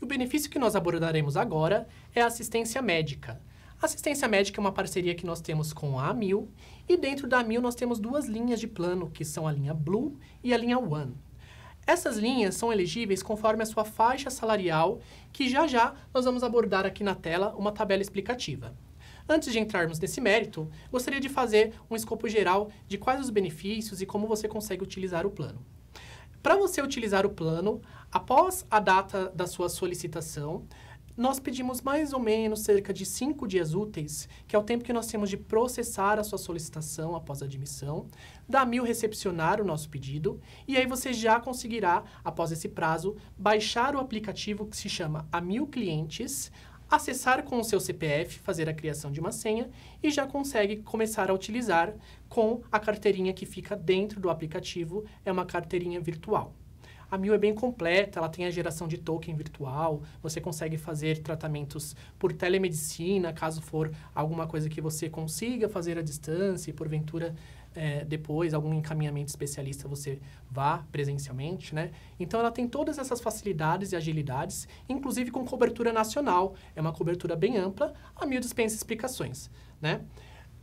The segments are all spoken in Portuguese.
E o benefício que nós abordaremos agora é a assistência médica. assistência médica é uma parceria que nós temos com a Amil e dentro da Amil nós temos duas linhas de plano, que são a linha Blue e a linha One. Essas linhas são elegíveis conforme a sua faixa salarial, que já já nós vamos abordar aqui na tela uma tabela explicativa. Antes de entrarmos nesse mérito, gostaria de fazer um escopo geral de quais os benefícios e como você consegue utilizar o plano. Para você utilizar o plano, após a data da sua solicitação, nós pedimos mais ou menos cerca de cinco dias úteis, que é o tempo que nós temos de processar a sua solicitação após a admissão, da mil recepcionar o nosso pedido, e aí você já conseguirá, após esse prazo, baixar o aplicativo que se chama A Mil Clientes, acessar com o seu CPF, fazer a criação de uma senha e já consegue começar a utilizar com a carteirinha que fica dentro do aplicativo, é uma carteirinha virtual. A Mil é bem completa, ela tem a geração de token virtual, você consegue fazer tratamentos por telemedicina, caso for alguma coisa que você consiga fazer à distância e porventura é, depois algum encaminhamento especialista você vá presencialmente, né? Então ela tem todas essas facilidades e agilidades, inclusive com cobertura nacional. É uma cobertura bem ampla, a mil dispensa explicações, né?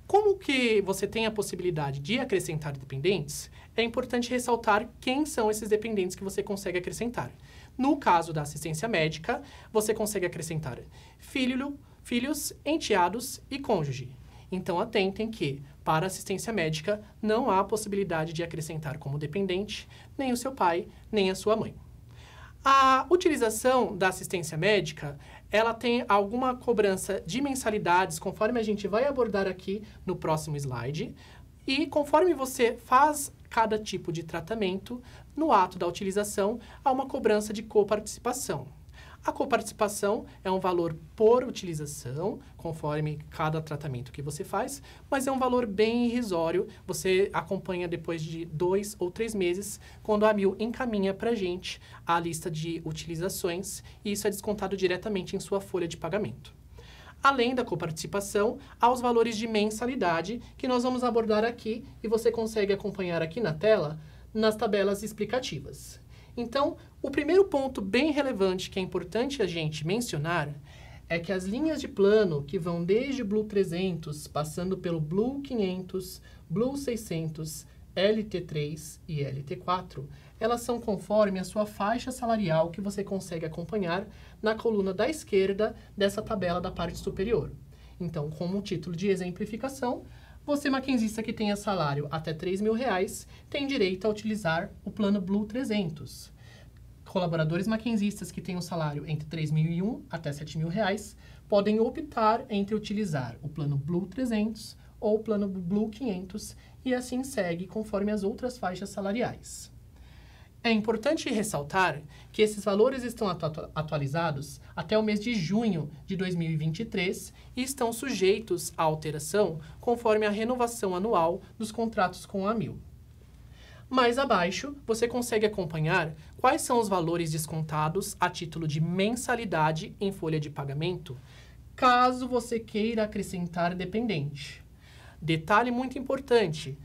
Como que você tem a possibilidade de acrescentar dependentes? É importante ressaltar quem são esses dependentes que você consegue acrescentar. No caso da assistência médica, você consegue acrescentar filho, filhos, enteados e cônjuge. Então, atentem que, para assistência médica, não há possibilidade de acrescentar como dependente nem o seu pai, nem a sua mãe. A utilização da assistência médica, ela tem alguma cobrança de mensalidades, conforme a gente vai abordar aqui no próximo slide. E conforme você faz cada tipo de tratamento, no ato da utilização, há uma cobrança de coparticipação. A coparticipação é um valor por utilização, conforme cada tratamento que você faz, mas é um valor bem irrisório. Você acompanha depois de dois ou três meses, quando a mil encaminha para a gente a lista de utilizações e isso é descontado diretamente em sua folha de pagamento. Além da coparticipação, há os valores de mensalidade que nós vamos abordar aqui e você consegue acompanhar aqui na tela nas tabelas explicativas. Então, o primeiro ponto bem relevante que é importante a gente mencionar é que as linhas de plano que vão desde Blue 300, passando pelo Blue 500, Blue 600, LT3 e LT4, elas são conforme a sua faixa salarial que você consegue acompanhar na coluna da esquerda dessa tabela da parte superior. Então, como título de exemplificação, você, maquinzista que tenha salário até 3 mil reais, tem direito a utilizar o plano Blue 300. Colaboradores maquinzistas que tenham salário entre 3.001 até mil reais podem optar entre utilizar o plano Blue 300 ou o plano Blue 500 e assim segue conforme as outras faixas salariais. É importante ressaltar que esses valores estão atu atualizados até o mês de junho de 2023 e estão sujeitos à alteração conforme a renovação anual dos contratos com a AMIL. Mais abaixo, você consegue acompanhar quais são os valores descontados a título de mensalidade em folha de pagamento, caso você queira acrescentar dependente. Detalhe muito importante: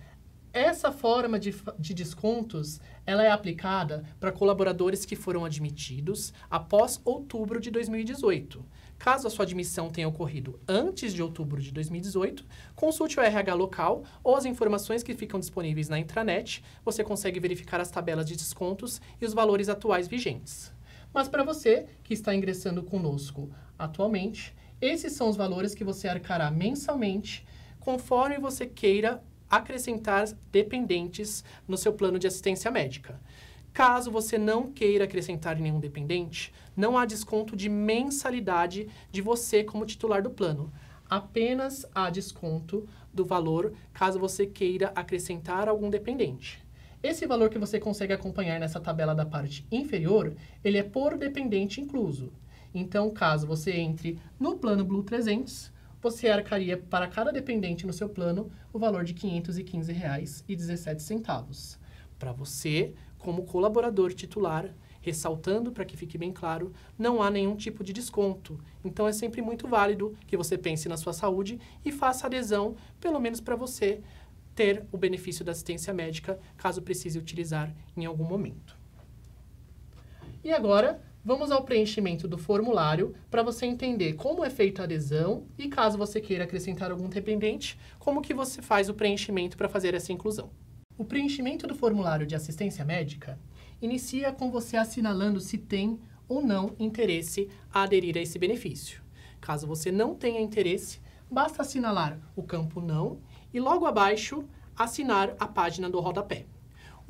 essa forma de, de descontos ela é aplicada para colaboradores que foram admitidos após outubro de 2018. Caso a sua admissão tenha ocorrido antes de outubro de 2018, consulte o RH local ou as informações que ficam disponíveis na intranet. Você consegue verificar as tabelas de descontos e os valores atuais vigentes. Mas para você que está ingressando conosco atualmente, esses são os valores que você arcará mensalmente conforme você queira acrescentar dependentes no seu plano de assistência médica. Caso você não queira acrescentar nenhum dependente, não há desconto de mensalidade de você como titular do plano. Apenas há desconto do valor caso você queira acrescentar algum dependente. Esse valor que você consegue acompanhar nessa tabela da parte inferior, ele é por dependente incluso. Então, caso você entre no plano Blue 300, você arcaria para cada dependente no seu plano o valor de R$ 515,17. Para você, como colaborador titular, ressaltando para que fique bem claro, não há nenhum tipo de desconto. Então é sempre muito válido que você pense na sua saúde e faça adesão, pelo menos para você ter o benefício da assistência médica, caso precise utilizar em algum momento. E agora, Vamos ao preenchimento do formulário para você entender como é feita a adesão e caso você queira acrescentar algum dependente, como que você faz o preenchimento para fazer essa inclusão. O preenchimento do formulário de assistência médica inicia com você assinalando se tem ou não interesse a aderir a esse benefício. Caso você não tenha interesse, basta assinalar o campo não e logo abaixo assinar a página do rodapé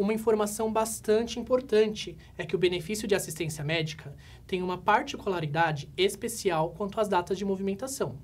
uma informação bastante importante é que o benefício de assistência médica tem uma particularidade especial quanto às datas de movimentação,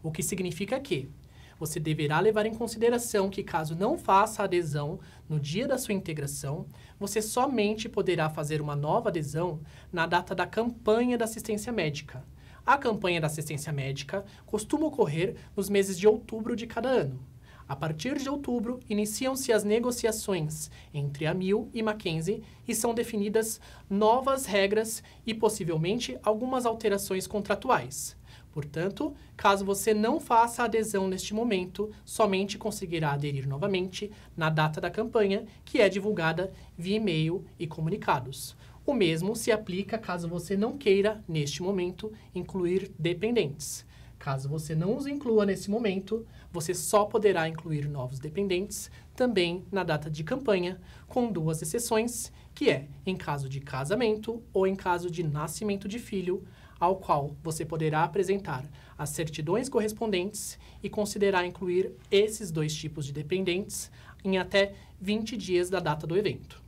o que significa que você deverá levar em consideração que, caso não faça a adesão no dia da sua integração, você somente poderá fazer uma nova adesão na data da campanha da assistência médica. A campanha da assistência médica costuma ocorrer nos meses de outubro de cada ano. A partir de outubro, iniciam-se as negociações entre a Mil e Mackenzie e são definidas novas regras e possivelmente algumas alterações contratuais. Portanto, caso você não faça adesão neste momento, somente conseguirá aderir novamente na data da campanha, que é divulgada via e-mail e comunicados. O mesmo se aplica caso você não queira, neste momento, incluir dependentes. Caso você não os inclua nesse momento, você só poderá incluir novos dependentes também na data de campanha, com duas exceções, que é em caso de casamento ou em caso de nascimento de filho, ao qual você poderá apresentar as certidões correspondentes e considerar incluir esses dois tipos de dependentes em até 20 dias da data do evento.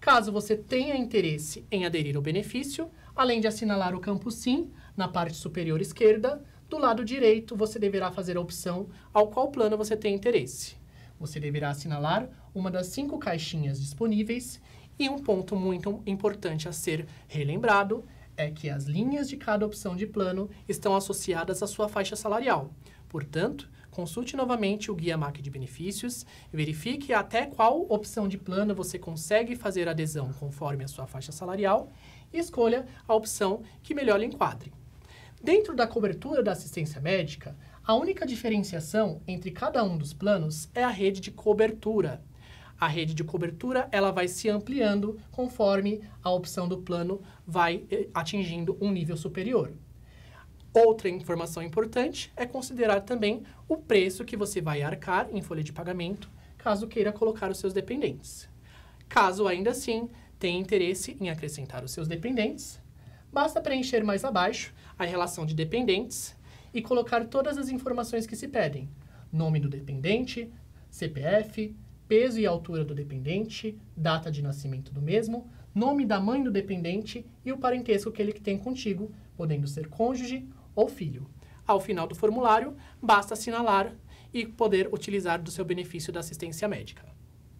Caso você tenha interesse em aderir ao benefício, além de assinalar o campo Sim na parte superior esquerda, do lado direito, você deverá fazer a opção ao qual plano você tem interesse. Você deverá assinalar uma das cinco caixinhas disponíveis e um ponto muito importante a ser relembrado é que as linhas de cada opção de plano estão associadas à sua faixa salarial. Portanto, consulte novamente o Guia MAC de Benefícios, verifique até qual opção de plano você consegue fazer adesão conforme a sua faixa salarial e escolha a opção que melhor lhe enquadre. Dentro da cobertura da assistência médica, a única diferenciação entre cada um dos planos é a rede de cobertura. A rede de cobertura ela vai se ampliando conforme a opção do plano vai eh, atingindo um nível superior. Outra informação importante é considerar também o preço que você vai arcar em folha de pagamento, caso queira colocar os seus dependentes. Caso ainda assim tenha interesse em acrescentar os seus dependentes, Basta preencher mais abaixo a relação de dependentes e colocar todas as informações que se pedem: nome do dependente, CPF, peso e altura do dependente, data de nascimento do mesmo, nome da mãe do dependente e o parentesco que ele tem contigo, podendo ser cônjuge ou filho. Ao final do formulário, basta assinalar e poder utilizar do seu benefício da assistência médica.